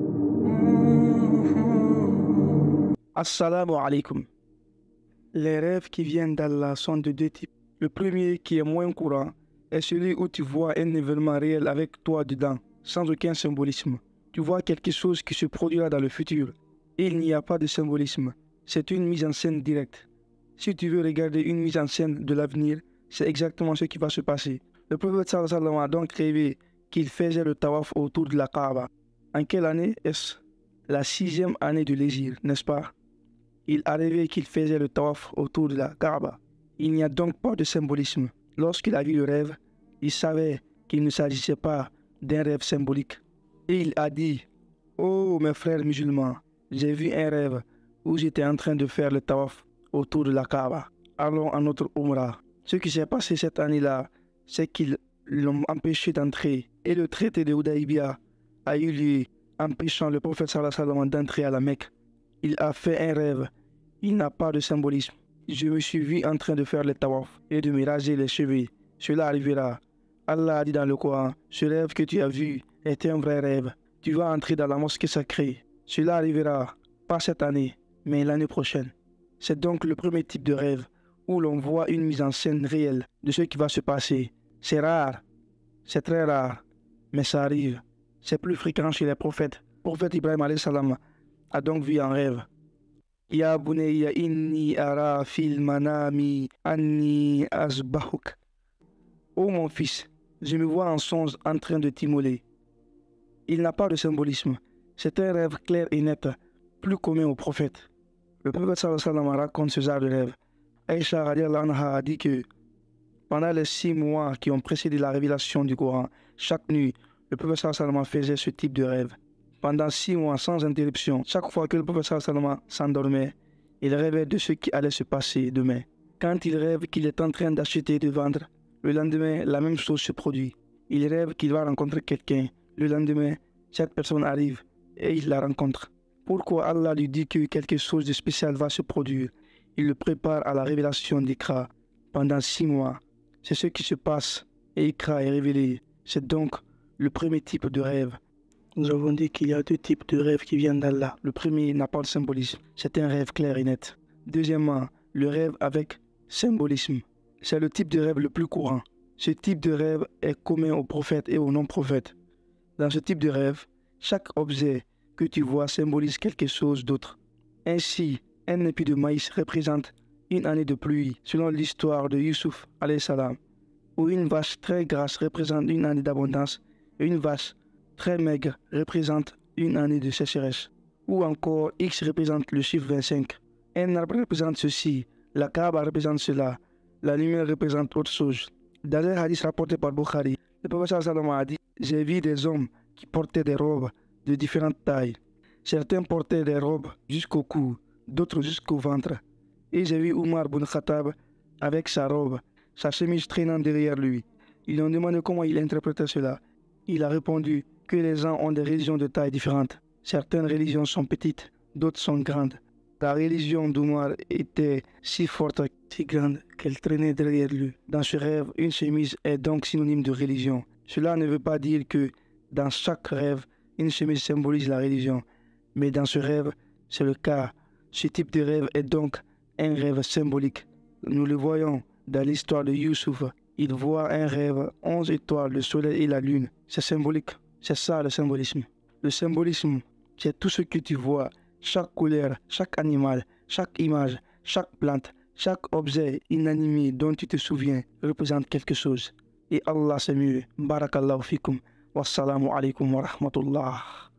Mm-hmm. Assalamu alaikum. Les rêves qui viennent d'Allah sont de deux types. Le premier, qui est moins courant, est celui où tu vois un événement réel avec toi dedans, sans aucun symbolisme. Tu vois quelque chose qui se produira dans le futur. il n'y a pas de symbolisme. C'est une mise en scène directe. Si tu veux regarder une mise en scène de l'avenir, c'est exactement ce qui va se passer. Le prophète sallallahu a donc rêvé qu'il faisait le tawaf autour de la Kaaba. En quelle année est-ce la sixième année de l'Égypte, n'est-ce pas Il arrivait qu'il faisait le tawaf autour de la Kaaba. Il n'y a donc pas de symbolisme. Lorsqu'il a vu le rêve, il savait qu'il ne s'agissait pas d'un rêve symbolique. Et il a dit Oh mes frères musulmans, j'ai vu un rêve où j'étais en train de faire le tawaf autour de la Kaaba. Allons à notre Umrah. Ce qui s'est passé cette année-là, c'est qu'ils l'ont empêché d'entrer et le traité de Oudaïbia a eu lieu empêchant le prophète Salomon d'entrer à la Mecque. Il a fait un rêve. Il n'a pas de symbolisme. Je me suis vu en train de faire les tawaf et de me raser les cheveux. Cela arrivera. Allah a dit dans le Coran, ce rêve que tu as vu est un vrai rêve. Tu vas entrer dans la mosquée sacrée. Cela arrivera, pas cette année, mais l'année prochaine. C'est donc le premier type de rêve où l'on voit une mise en scène réelle de ce qui va se passer. C'est rare, c'est très rare, mais ça arrive c'est plus fréquent chez les prophètes. Le prophète Ibrahim a donc vu un rêve. Ya Oh mon fils, je me vois en songe en train de t'immoler. Il n'a pas de symbolisme. C'est un rêve clair et net, plus commun aux prophètes. Le prophète sallallahu raconte ce genre de rêve. Aïcha a dit que pendant les six mois qui ont précédé la révélation du Coran, chaque nuit, le professeur Salman faisait ce type de rêve. Pendant six mois sans interruption, chaque fois que le professeur Salman s'endormait, il rêvait de ce qui allait se passer demain. Quand il rêve qu'il est en train d'acheter et de vendre, le lendemain, la même chose se produit. Il rêve qu'il va rencontrer quelqu'un. Le lendemain, cette personne arrive et il la rencontre. Pourquoi Allah lui dit que quelque chose de spécial va se produire Il le prépare à la révélation d'Ikra pendant six mois. C'est ce qui se passe et Ikra est révélé. C'est donc le premier type de rêve, nous avons dit qu'il y a deux types de rêves qui viennent d'Allah. Le premier n'a pas de symbolisme, c'est un rêve clair et net. Deuxièmement, le rêve avec symbolisme. C'est le type de rêve le plus courant. Ce type de rêve est commun aux prophètes et aux non-prophètes. Dans ce type de rêve, chaque objet que tu vois symbolise quelque chose d'autre. Ainsi, un épi de maïs représente une année de pluie, selon l'histoire de Yusuf, salam, ou une vache très grasse représente une année d'abondance, une vache très maigre représente une année de sécheresse. Ou encore X représente le chiffre 25. Un arbre représente ceci, la cabane représente cela, la lumière représente autre chose. Dans un hadith rapporté par Bukhari, le professeur a dit J'ai vu des hommes qui portaient des robes de différentes tailles. Certains portaient des robes jusqu'au cou, d'autres jusqu'au ventre. Et j'ai vu Omar bin Khattab avec sa robe, sa chemise traînant derrière lui. Il en demandé comment il interprétait cela. Il a répondu que les gens ont des religions de taille différentes. Certaines religions sont petites, d'autres sont grandes. La religion d'Oumar était si forte, si grande, qu'elle traînait derrière lui. Dans ce rêve, une chemise est donc synonyme de religion. Cela ne veut pas dire que dans chaque rêve, une chemise symbolise la religion. Mais dans ce rêve, c'est le cas. Ce type de rêve est donc un rêve symbolique. Nous le voyons dans l'histoire de Youssouf, il voit un rêve, onze étoiles, le soleil et la lune. C'est symbolique. C'est ça le symbolisme. Le symbolisme, c'est tout ce que tu vois, chaque couleur, chaque animal, chaque image, chaque plante, chaque objet inanimé dont tu te souviens représente quelque chose. Et Allah c'est mieux. Barakallahu fikum. Wassalamu alaikum wa rahmatullah.